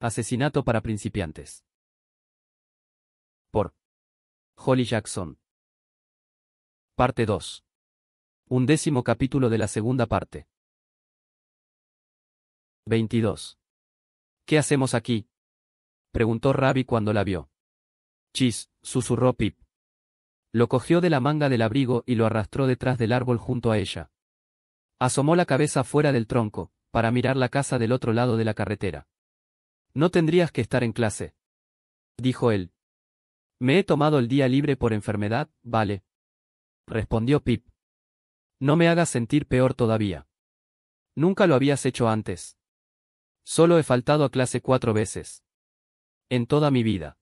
Asesinato para principiantes. Por Holly Jackson. Parte 2. Undécimo capítulo de la segunda parte. 22. ¿Qué hacemos aquí? Preguntó Rabbi cuando la vio. Chis, susurró Pip. Lo cogió de la manga del abrigo y lo arrastró detrás del árbol junto a ella. Asomó la cabeza fuera del tronco, para mirar la casa del otro lado de la carretera. No tendrías que estar en clase. Dijo él. Me he tomado el día libre por enfermedad, vale. Respondió Pip. No me hagas sentir peor todavía. Nunca lo habías hecho antes. Solo he faltado a clase cuatro veces. En toda mi vida.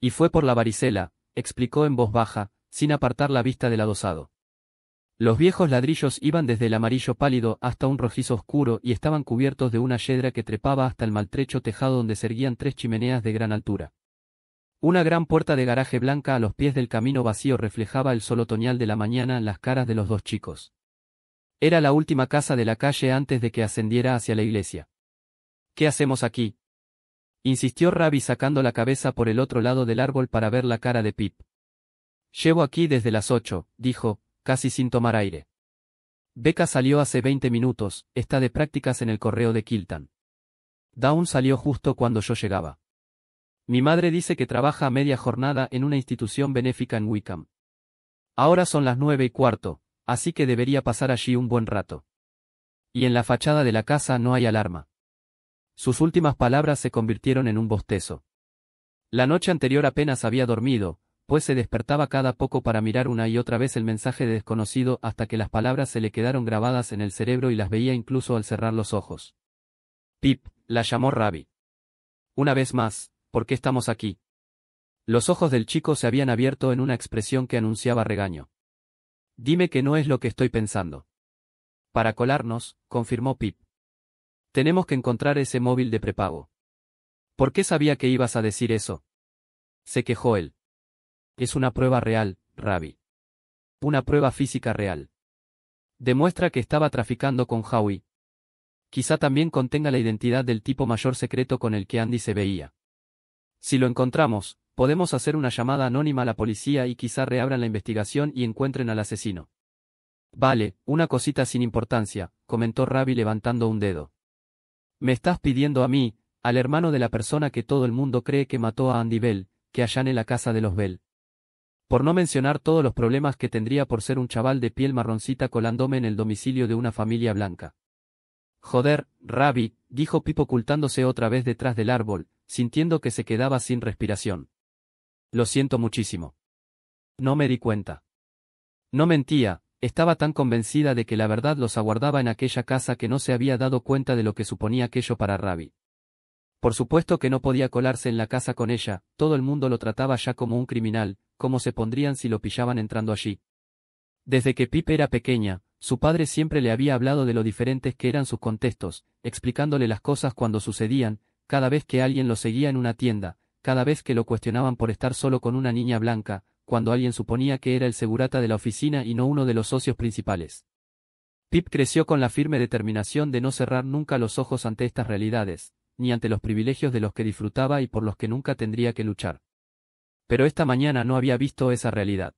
Y fue por la varicela, explicó en voz baja, sin apartar la vista del adosado. Los viejos ladrillos iban desde el amarillo pálido hasta un rojizo oscuro y estaban cubiertos de una yedra que trepaba hasta el maltrecho tejado donde se tres chimeneas de gran altura. Una gran puerta de garaje blanca a los pies del camino vacío reflejaba el sol otoñal de la mañana en las caras de los dos chicos. Era la última casa de la calle antes de que ascendiera hacia la iglesia. ¿Qué hacemos aquí? insistió Rabbi sacando la cabeza por el otro lado del árbol para ver la cara de Pip. Llevo aquí desde las ocho, dijo, casi sin tomar aire. Becca salió hace 20 minutos, está de prácticas en el correo de Kiltan. Dawn salió justo cuando yo llegaba. Mi madre dice que trabaja a media jornada en una institución benéfica en Wickham. Ahora son las nueve y cuarto, así que debería pasar allí un buen rato. Y en la fachada de la casa no hay alarma. Sus últimas palabras se convirtieron en un bostezo. La noche anterior apenas había dormido, pues se despertaba cada poco para mirar una y otra vez el mensaje desconocido hasta que las palabras se le quedaron grabadas en el cerebro y las veía incluso al cerrar los ojos. Pip, la llamó rabi Una vez más, ¿por qué estamos aquí? Los ojos del chico se habían abierto en una expresión que anunciaba regaño. Dime que no es lo que estoy pensando. Para colarnos, confirmó Pip. Tenemos que encontrar ese móvil de prepago. ¿Por qué sabía que ibas a decir eso? Se quejó él. Es una prueba real, Rabbi. Una prueba física real. Demuestra que estaba traficando con Howie. Quizá también contenga la identidad del tipo mayor secreto con el que Andy se veía. Si lo encontramos, podemos hacer una llamada anónima a la policía y quizá reabran la investigación y encuentren al asesino. Vale, una cosita sin importancia, comentó Rabbi levantando un dedo. Me estás pidiendo a mí, al hermano de la persona que todo el mundo cree que mató a Andy Bell, que en la casa de los Bell por no mencionar todos los problemas que tendría por ser un chaval de piel marroncita colándome en el domicilio de una familia blanca. Joder, Rabi, dijo Pip ocultándose otra vez detrás del árbol, sintiendo que se quedaba sin respiración. Lo siento muchísimo. No me di cuenta. No mentía, estaba tan convencida de que la verdad los aguardaba en aquella casa que no se había dado cuenta de lo que suponía aquello para Rabi. Por supuesto que no podía colarse en la casa con ella, todo el mundo lo trataba ya como un criminal, cómo se pondrían si lo pillaban entrando allí. Desde que Pip era pequeña, su padre siempre le había hablado de lo diferentes que eran sus contextos, explicándole las cosas cuando sucedían, cada vez que alguien lo seguía en una tienda, cada vez que lo cuestionaban por estar solo con una niña blanca, cuando alguien suponía que era el segurata de la oficina y no uno de los socios principales. Pip creció con la firme determinación de no cerrar nunca los ojos ante estas realidades, ni ante los privilegios de los que disfrutaba y por los que nunca tendría que luchar pero esta mañana no había visto esa realidad.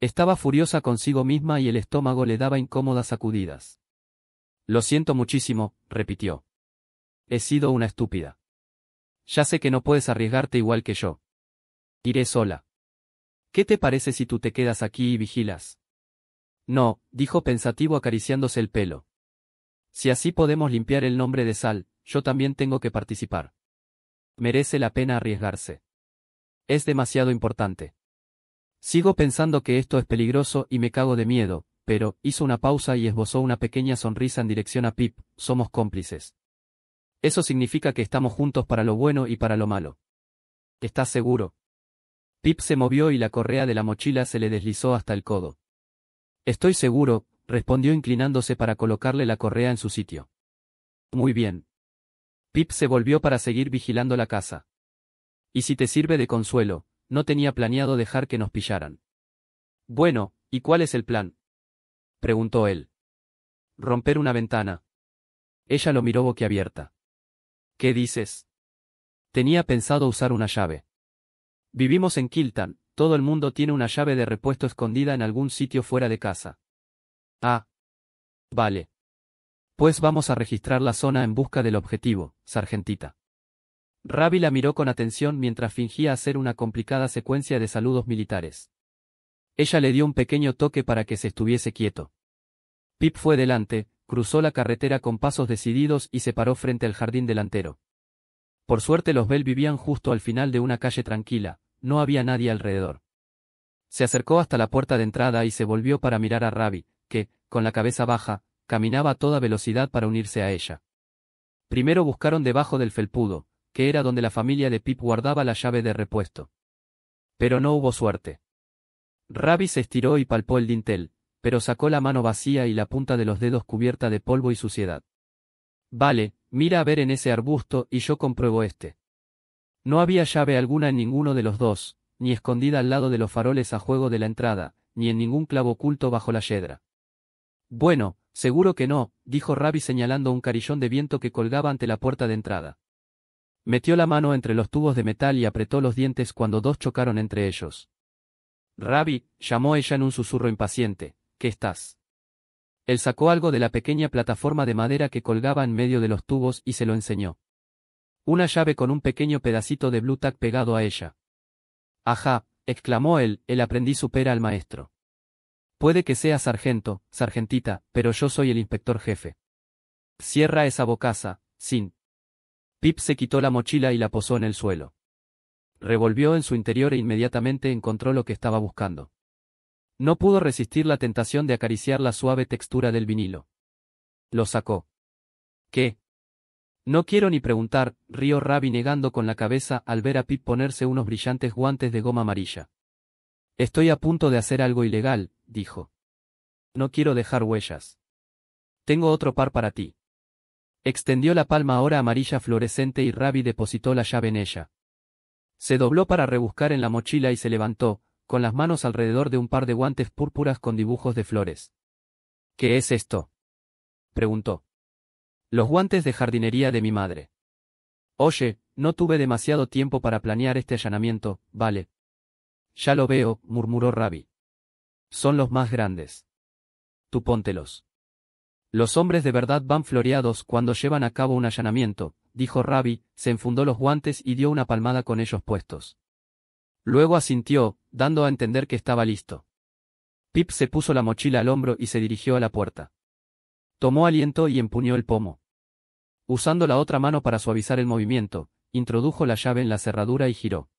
Estaba furiosa consigo misma y el estómago le daba incómodas sacudidas. Lo siento muchísimo, repitió. He sido una estúpida. Ya sé que no puedes arriesgarte igual que yo. Iré sola. ¿Qué te parece si tú te quedas aquí y vigilas? No, dijo pensativo acariciándose el pelo. Si así podemos limpiar el nombre de Sal, yo también tengo que participar. Merece la pena arriesgarse. Es demasiado importante. Sigo pensando que esto es peligroso y me cago de miedo, pero, hizo una pausa y esbozó una pequeña sonrisa en dirección a Pip, somos cómplices. Eso significa que estamos juntos para lo bueno y para lo malo. ¿Estás seguro? Pip se movió y la correa de la mochila se le deslizó hasta el codo. Estoy seguro, respondió inclinándose para colocarle la correa en su sitio. Muy bien. Pip se volvió para seguir vigilando la casa. Y si te sirve de consuelo, no tenía planeado dejar que nos pillaran. Bueno, ¿y cuál es el plan? preguntó él. Romper una ventana. Ella lo miró boquiabierta. ¿Qué dices? Tenía pensado usar una llave. Vivimos en Kiltan, todo el mundo tiene una llave de repuesto escondida en algún sitio fuera de casa. Ah. Vale. Pues vamos a registrar la zona en busca del objetivo, sargentita. Ravi la miró con atención mientras fingía hacer una complicada secuencia de saludos militares. Ella le dio un pequeño toque para que se estuviese quieto. Pip fue delante, cruzó la carretera con pasos decididos y se paró frente al jardín delantero. Por suerte los Bell vivían justo al final de una calle tranquila, no había nadie alrededor. Se acercó hasta la puerta de entrada y se volvió para mirar a Ravi, que, con la cabeza baja, caminaba a toda velocidad para unirse a ella. Primero buscaron debajo del felpudo, que era donde la familia de Pip guardaba la llave de repuesto. Pero no hubo suerte. Ravi se estiró y palpó el dintel, pero sacó la mano vacía y la punta de los dedos cubierta de polvo y suciedad. Vale, mira a ver en ese arbusto y yo compruebo este. No había llave alguna en ninguno de los dos, ni escondida al lado de los faroles a juego de la entrada, ni en ningún clavo oculto bajo la yedra. Bueno, seguro que no, dijo Ravi señalando un carillón de viento que colgaba ante la puerta de entrada. Metió la mano entre los tubos de metal y apretó los dientes cuando dos chocaron entre ellos. «Rabbi», llamó ella en un susurro impaciente, ¿qué estás? Él sacó algo de la pequeña plataforma de madera que colgaba en medio de los tubos y se lo enseñó. Una llave con un pequeño pedacito de tag pegado a ella. Ajá, exclamó él, el aprendiz supera al maestro. Puede que sea sargento, sargentita, pero yo soy el inspector jefe. Cierra esa bocaza, Sin. Pip se quitó la mochila y la posó en el suelo. Revolvió en su interior e inmediatamente encontró lo que estaba buscando. No pudo resistir la tentación de acariciar la suave textura del vinilo. Lo sacó. ¿Qué? No quiero ni preguntar, rió Ravi negando con la cabeza al ver a Pip ponerse unos brillantes guantes de goma amarilla. Estoy a punto de hacer algo ilegal, dijo. No quiero dejar huellas. Tengo otro par para ti. Extendió la palma ahora amarilla fluorescente y Ravi depositó la llave en ella. Se dobló para rebuscar en la mochila y se levantó, con las manos alrededor de un par de guantes púrpuras con dibujos de flores. ¿Qué es esto? preguntó. Los guantes de jardinería de mi madre. Oye, no tuve demasiado tiempo para planear este allanamiento, vale. Ya lo veo, murmuró Ravi. Son los más grandes. Tú póntelos. Los hombres de verdad van floreados cuando llevan a cabo un allanamiento, dijo Rabbi, se enfundó los guantes y dio una palmada con ellos puestos. Luego asintió, dando a entender que estaba listo. Pip se puso la mochila al hombro y se dirigió a la puerta. Tomó aliento y empuñó el pomo. Usando la otra mano para suavizar el movimiento, introdujo la llave en la cerradura y giró.